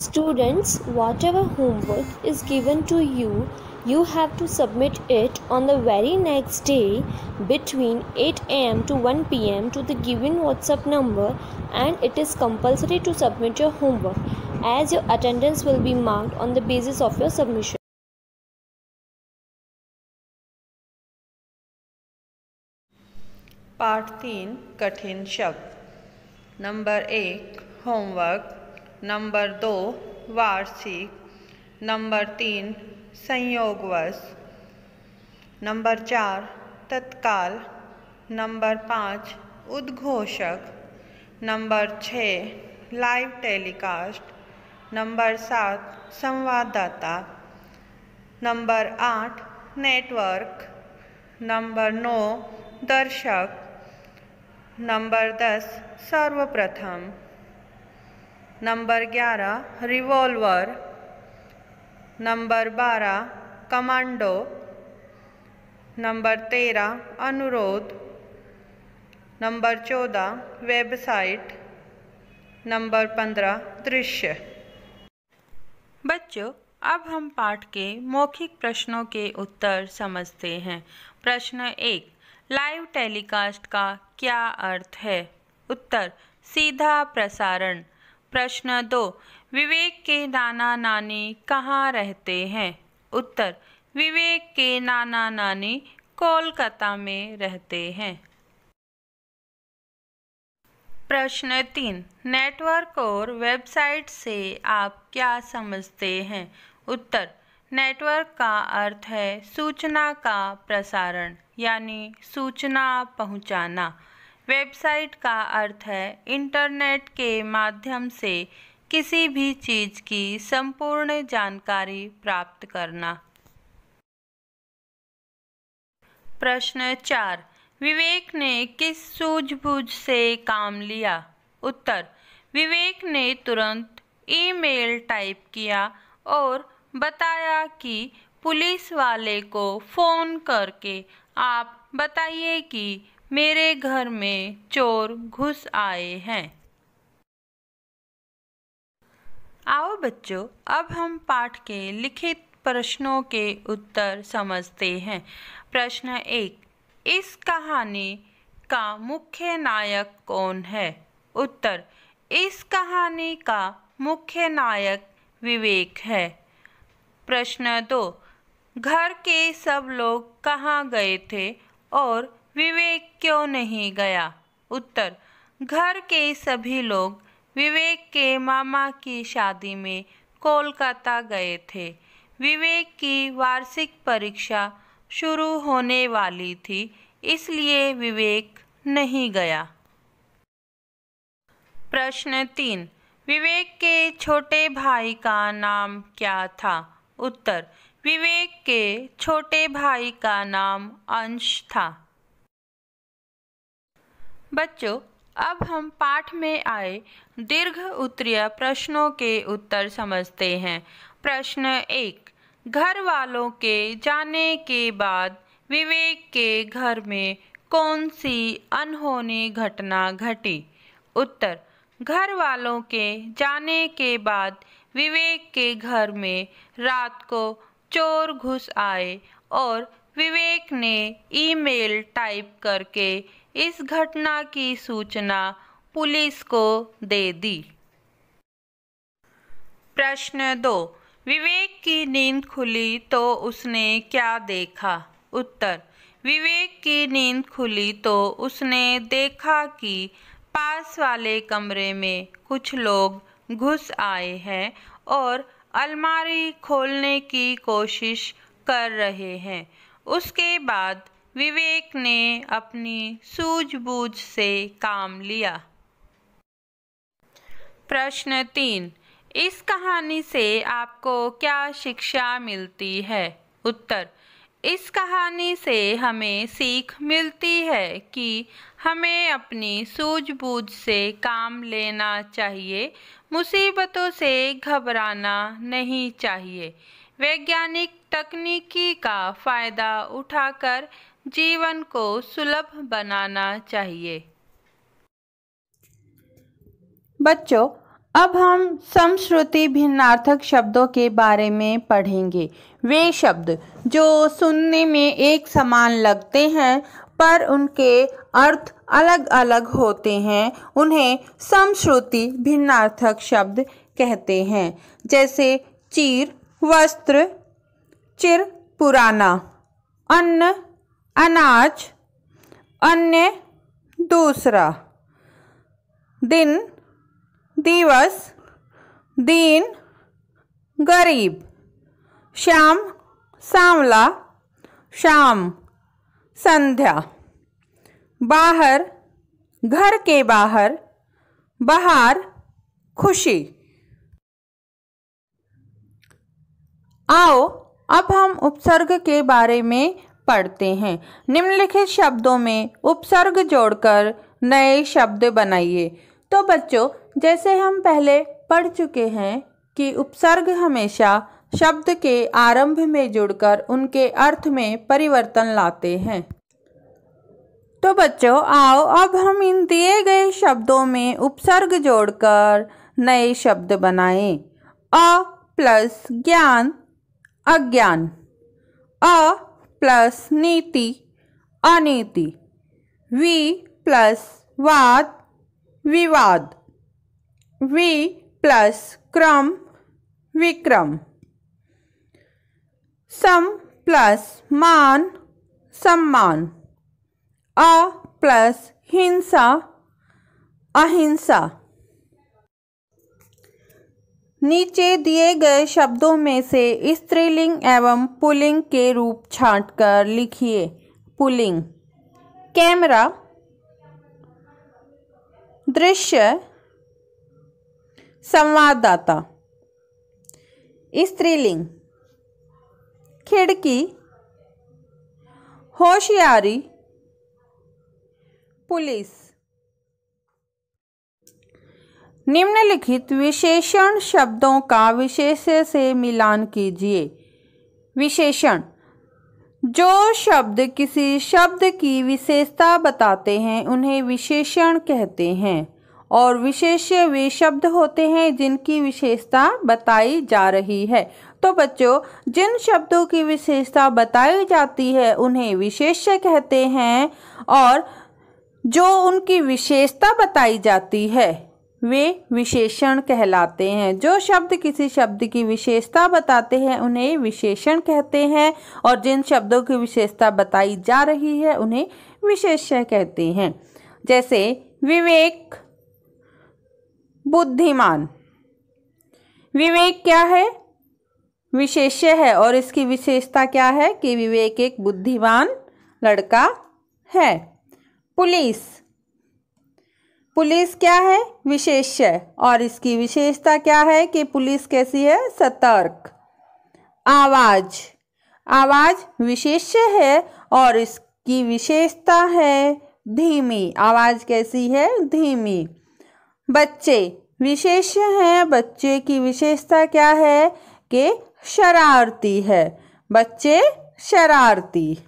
Students, whatever homework is given to you, you have to submit it on the very next day between 8 am to 1 pm to the given WhatsApp number and it is compulsory to submit your homework as your attendance will be marked on the basis of your submission. Part तीन कठिन शब्द number एक homework number दो वार्षिक number तीन संयोगवश number चार तत्काल नंबर पाँच उद्घोषक नंबर छः लाइव टेलीकास्ट नंबर सात संवाददाता नंबर आठ नेटवर्क नंबर नौ दर्शक नंबर दस सर्वप्रथम नंबर ग्यारह रिवॉल्वर नंबर बारह कमांडो नंबर तेरह अनुरोध नंबर चौदह वेबसाइट नंबर पंद्रह दृश्य बच्चों अब हम पाठ के मौखिक प्रश्नों के उत्तर समझते हैं प्रश्न एक लाइव टेलीकास्ट का क्या अर्थ है उत्तर सीधा प्रसारण प्रश्न दो विवेक के नाना नानी कहाँ रहते हैं उत्तर विवेक के नाना नानी कोलकाता में रहते हैं प्रश्न तीन नेटवर्क और वेबसाइट से आप क्या समझते हैं उत्तर नेटवर्क का अर्थ है सूचना का प्रसारण यानी सूचना पहुंचाना वेबसाइट का अर्थ है इंटरनेट के माध्यम से किसी भी चीज़ की संपूर्ण जानकारी प्राप्त करना प्रश्न चार विवेक ने किस सूझबूझ से काम लिया उत्तर विवेक ने तुरंत ईमेल टाइप किया और बताया कि पुलिस वाले को फ़ोन करके आप बताइए कि मेरे घर में चोर घुस आए हैं आओ बच्चों अब हम पाठ के लिखित प्रश्नों के उत्तर समझते हैं प्रश्न एक इस कहानी का मुख्य नायक कौन है उत्तर इस कहानी का मुख्य नायक विवेक है प्रश्न दो घर के सब लोग कहाँ गए थे और विवेक क्यों नहीं गया उत्तर घर के सभी लोग विवेक के मामा की शादी में कोलकाता गए थे विवेक की वार्षिक परीक्षा शुरू होने वाली थी इसलिए विवेक नहीं गया प्रश्न तीन विवेक के छोटे भाई का नाम क्या था उत्तर विवेक के छोटे भाई का नाम अंश था बच्चों अब हम पाठ में आए दीर्घ उत्तरीय प्रश्नों के उत्तर समझते हैं प्रश्न एक घर वालों के जाने के बाद विवेक के घर में कौन सी अनहोनी घटना घटी उत्तर घर वालों के जाने के बाद विवेक के घर में रात को चोर घुस आए और विवेक ने ईमेल टाइप करके इस घटना की सूचना पुलिस को दे दी प्रश्न दो विवेक की नींद खुली तो उसने क्या देखा उत्तर विवेक की नींद खुली तो उसने देखा कि पास वाले कमरे में कुछ लोग घुस आए हैं और अलमारी खोलने की कोशिश कर रहे हैं उसके बाद विवेक ने अपनी सूझबूझ से काम लिया प्रश्न तीन इस कहानी से आपको क्या शिक्षा मिलती है उत्तर इस कहानी से हमें सीख मिलती है कि हमें अपनी सूझबूझ से काम लेना चाहिए मुसीबतों से घबराना नहीं चाहिए वैज्ञानिक तकनीकी का फ़ायदा उठाकर जीवन को सुलभ बनाना चाहिए बच्चों अब हम समश्रुति भिन्नार्थक शब्दों के बारे में पढ़ेंगे वे शब्द जो सुनने में एक समान लगते हैं पर उनके अर्थ अलग अलग होते हैं उन्हें समश्रुति भिन्नार्थक शब्द कहते हैं जैसे चीर वस्त्र चिर पुराना अन्न अनाज अन्य दूसरा दिन दिवस दीन गरीब श्याम सांवला शाम संध्या बाहर घर के बाहर बाहर खुशी आओ अब हम उपसर्ग के बारे में पढ़ते हैं निम्नलिखित शब्दों में उपसर्ग जोड़कर नए शब्द बनाइए तो बच्चों जैसे हम पहले पढ़ चुके हैं कि उपसर्ग हमेशा शब्द के आरंभ में जुड़कर उनके अर्थ में परिवर्तन लाते हैं तो बच्चों आओ अब हम इन दिए गए शब्दों में उपसर्ग जोड़कर नए शब्द बनाएं अ प्लस ज्ञान अज्ञान अ प्लस नीति अनीति वी प्लस वाद विवाद वी प्लस क्रम विक्रम सम प्लस मान सम्मान अ प्लस हिंसा अहिंसा नीचे दिए गए शब्दों में से स्त्रीलिंग एवं पुलिंग के रूप छांटकर लिखिए पुलिंग कैमरा दृश्य संवाददाता स्त्रीलिंग खिड़की होशियारी पुलिस निम्नलिखित विशेषण शब्दों का विशेष से मिलान कीजिए विशेषण जो शब्द किसी शब्द की विशेषता बताते हैं उन्हें विशेषण कहते हैं और विशेष वे शब्द होते हैं जिनकी विशेषता बताई जा रही है तो बच्चों जिन शब्दों की विशेषता बताई जाती है उन्हें विशेष्य कहते हैं और जो उनकी विशेषता बताई जाती है वे विशेषण कहलाते हैं जो शब्द किसी शब्द की विशेषता बताते हैं उन्हें विशेषण कहते हैं और जिन शब्दों की विशेषता बताई जा रही है उन्हें विशेष्य कहते हैं जैसे विवेक बुद्धिमान विवेक क्या है विशेष्य है और इसकी विशेषता क्या है कि विवेक एक बुद्धिमान लड़का है पुलिस पुलिस क्या है विशेष्य और इसकी विशेषता क्या है कि पुलिस कैसी है सतर्क आवाज़ आवाज़ विशेष्य है और इसकी विशेषता है धीमी आवाज़ कैसी है धीमी बच्चे विशेष है बच्चे की विशेषता क्या है कि शरारती है बच्चे शरारती